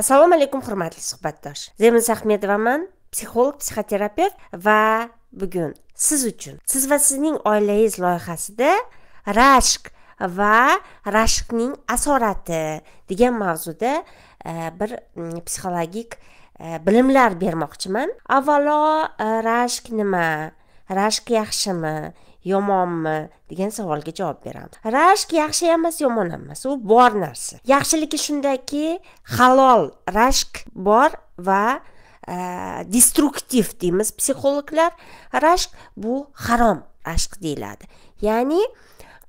assalomu alaykum hurmatli suhbatdosh zemin ahmedovaman psixolog psixoterapevt va bugun siz uchun siz va sizning oilangiz loyihasida rashk va rashkning asorati degan mavzuda bir psixologik bilimlar bermoqchiman avvalo rashk nima rashk yaxshimi yomonmi degan savolga javob beramiz rashk yaxshi emas yomon emas u bor narsa yaxshiligi shundaki halol rashk bor va e, destruktiv deymiz psixologlar rashk bu harom rashk deyiladi ya'ni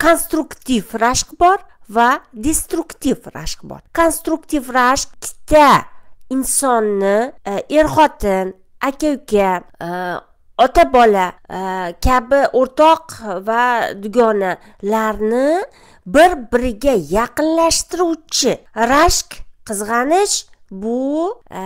konstruktiv rashk bor va destruktiv rashk bor konstruktiv rashk ikkita insonni e, er xotin aka uka e, ota bola e, kabi o'rtoq va dugonalarni bir biriga yaqinlashtiruvchi rashk qizg'anish bu e,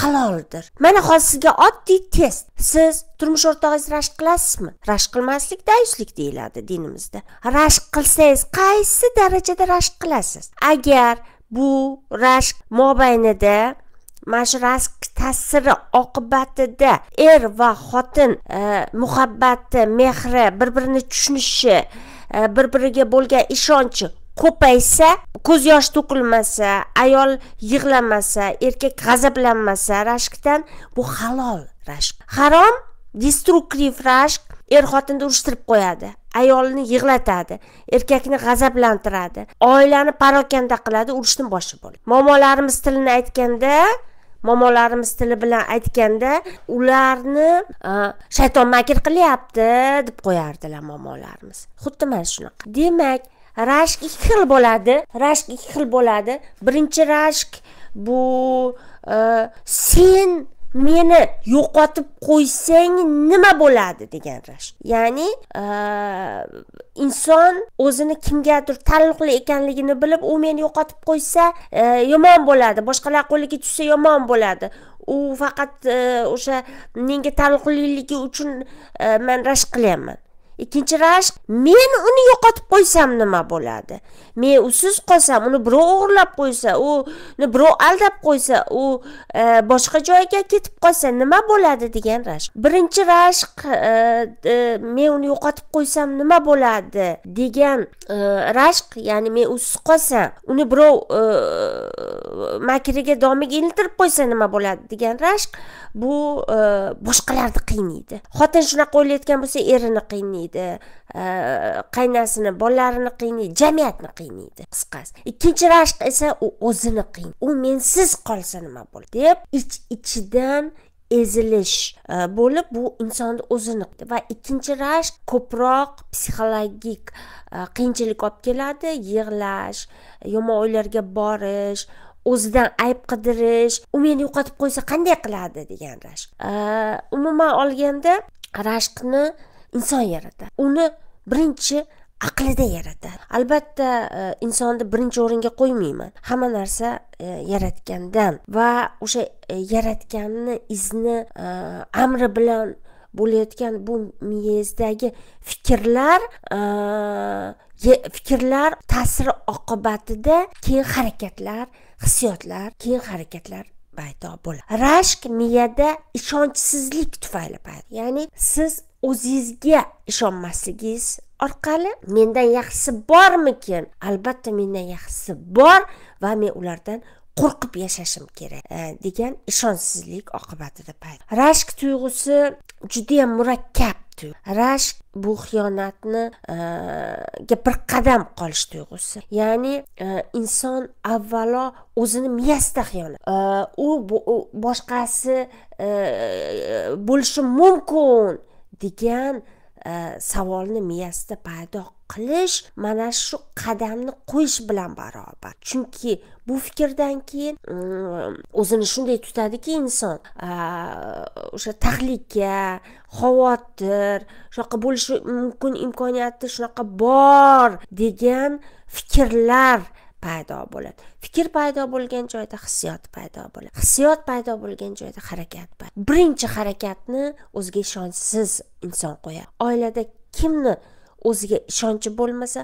haloldir mana hozir sizga oddiy test siz turmush o'rtog'ingiz rashk qilasizmi rashk qilmaslik dayuslik deyiladi dinimizda rashk qilsangiz qaysi darajada rashk qilasiz agar bu rashk mobaynida mashrask ta'siri oqibatida er va xotin e, muhabbati mehri bir birini tushunishi e, bir biriga bo'lgan ishonchi ko'paysa ko'z yosh to'kilmasa ayol yig'lamasa erkak g'azablanmasa rashkdan bu halol rashk harom destruktiv rashk er xotinni urushtirib qo'yadi ayolni yig'latadi erkakni g'azablantiradi oilani parokanda qiladi urushni boshi bo'ladi muammolarimiz tilini aytganda momolarimiz tili bilan aytganda ularni shayton makr qilyapti deb qo'yardilar momolarimiz xuddi mana shunaqa demak rashk ikki xil bo'ladi rashk ikki xil bo'ladi birinchi rashk bu sen meni yo'qotib qo'ysang nima bo'ladi degan rash ya'ni e, inson o'zini kimgadir taalluqli ekanligini bilib u meni yo'qotib qo'ysa e, yomon bo'ladi boshqalar qo'liga tushsa yomon bo'ladi u faqat e, o'sha menga taalluqliligi uchun man rashk qilyapman ikkinchi rashk men uni yo'qotib qo'ysam nima bo'ladi men usiz qolsam uni birov o'g'irlab qo'ysa uni birov aldab qo'ysa u e, boshqa joyga ketib qolsa nima bo'ladi degan rashk birinchi rashk e, e, men uni yo'qotib qo'ysam nima bo'ladi degan e, rashk ya'ni men usiz qolsam uni birov e, makriga domiga iltirib qo'ysa nima bo'ladi degan rashk bu e, boshqalarni qiynaydi xotin shunaqa o'ylayotgan bo'lsa erini qiynaydi qiynaydi e, qaynasini bolalarini qiynaydi jamiyatni qiynaydi qisqasi ikkinchi rashq esa u o'zini qiynaydi u mensiz qolsa nima bo'ladi deb ich ichidan ezilish e, bo'lib bu insonni o'zini va ikkinchi rashk ko'proq psixologik e, qiyinchilik olib keladi yig'lash yomon o'ylarga borish o'zidan ayb qidirish u meni yo'qotib qo'ysa qanday qiladi degan rashk umuman olganda rashqni inson yaratadi uni birinchi aqlida yaratadi albatta e, insonni birinchi o'ringa qo'ymayman hamma narsa e, yaratgandan va o'sha e, yaratganni izni amri bilan bo'layotgan bu miyangizdagi fikrlar fikrlar ta'siri oqibatida keyin harakatlar hissiyotlar keyin harakatlar paydo bo'ladi rashk miyada ishonchsizlik tufayli paydo ya'ni siz o'zingizga ishonmasligingiz orqali mendan yaxshisi bormikin albatta mendan yaxshisi bor va men ulardan qo'rqib yashashim kerak e, degan ishonchsizlik oqibatida paydo rashk tuyg'usi judayam murakkab rashk bu xiyonatni e, ga bir qadam qolish tuyg'usi ya'ni e, inson avvalo o'zini miyasida xiyonat u boshqasi bo'lishi mumkin degan e, savolni miyasida paydo qilish mana shu qadamni qo'yish bilan barobar chunki bu fikrdan keyin mm, o'zini shunday tutadiki inson e, o'sha tahlika xavotir shunaqa bo'lishi mumkin imkoniyati shunaqa bor degan fikrlar paydo bo'ladi fikr paydo bo'lgan joyda hissiyot paydo bo'ladi hissiyot paydo bo'lgan joyda harakat paydo birinchi harakatni o'ziga ishonchsiz inson qo'yadi oilada kimni o'ziga ishonchi bo'lmasa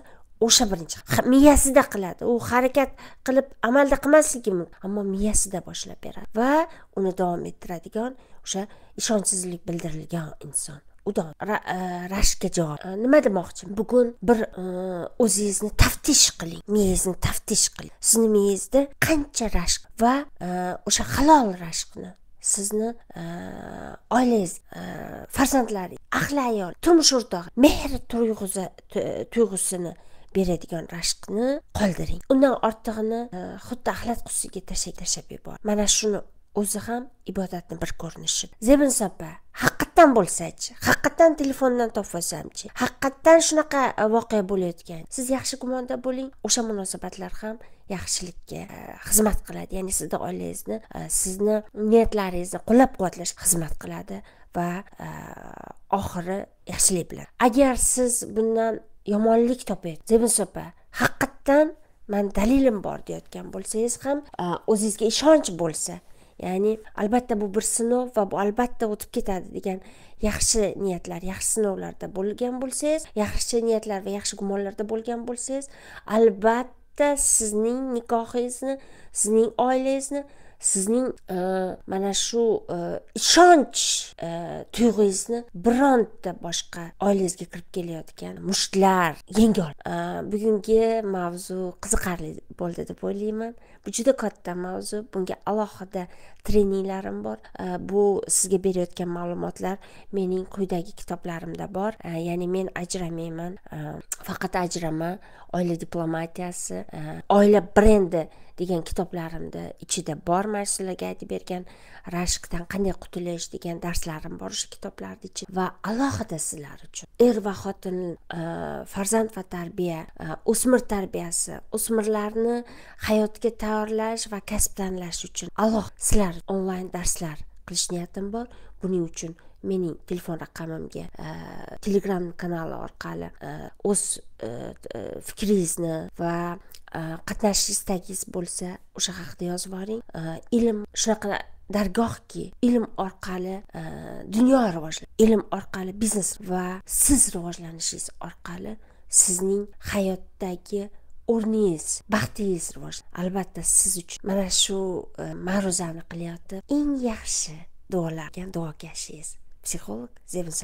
o'sha birinchi miyasida qiladi u harakat qilib amalda qilmasligi mumkin ammo miyasida boshlab beradi va uni davom ettiradigan o'sha ishonchsizlik bildirilgan inson udon e, rashkka javob e, nima demoqchi bugun bir e, o'zingizni taftish qiling miyangizni taftish qiling sizni miyangizda qancha rashk va o'sha halol rashqni sizni oilangiz farzandlaringiz ahli ayol turmush o'rtog'i mehr tuyg'usi tuyg'usini beradigan rashqni qoldiring undan ortig'ini xuddi axlat qutisiga tashlab tashlab yubor mana shuni o'zi ham ibodatni bir ko'rinishi zebin sapa haq haqiqatdan bo'lsachi haqiqatdan telefondan topolsamchi haqiqatdan shunaqa e, voqea bo'layotgan siz yaxshi gumonda bo'ling o'sha munosabatlar ham yaxshilikka e, xizmat qiladi ya'ni sizni oilangizni e, sizni niyatlaringizni qo'llab quvvatlash xizmat qiladi va oxiri yaxshilik bilan agar siz bundan yomonlik topayotgan zemis opa haqiqatdan man dalilim bor deyotgan bo'lsangiz ham o'zingizga ishonch bo'lsa ya'ni albatta bu bir sinov va bu albatta o'tib ketadi degan yaxshi niyatlar yaxshi sinovlarda bo'lgan bo'lsangiz yaxshi niyatlar va yaxshi gumonlarda bo'lgan bo'lsangiz albatta sizning nikohingizni sizning oilangizni sizning e, mana shu e, ishonch e, tuyg'ungizni bironta boshqa oilangizga kirib kelayotgan mushtlar yenga ol bugungi mavzu qiziqarli bo'ldi deb o'ylayman bu juda katta mavzu bunga alohida treninglarim bor bu sizga berayotgan ma'lumotlar mening quyidagi kitoblarimda bor ya'ni men ajramayman faqat ajrama oila diplomatiyasi oila brendi degan kitoblarimni ichida bor mana sizlarga aytib bergan rashkdan qanday qutulish degan darslarim bor shu kitoblarni ichida va alohida sizlar uchun er va xotin e, farzand va tarbiya e, o'smir tarbiyasi o'smirlarni hayotga tayyorlash va kasb tanlash uchun alohida sizlar onlayn darslar qilish niyatim bor buning uchun mening telefon raqamimga e, telegram kanali orqali o'z fikringizni va Э, qatnashish istagingiz bo'lsa o'sha haqida yozib yuboring э, ilm shunaqa dargohki ilm orqali э, dunyo rivojlanadi ilm orqali biznes va siz rivojlanishingiz orqali sizning hayotdagi o'rningiz baxtingiz rivojlanadi albatta siz uchun mana shu e, ma'ruzani qilayotib eng yaxshi duolar duokashingiz psixolog zebin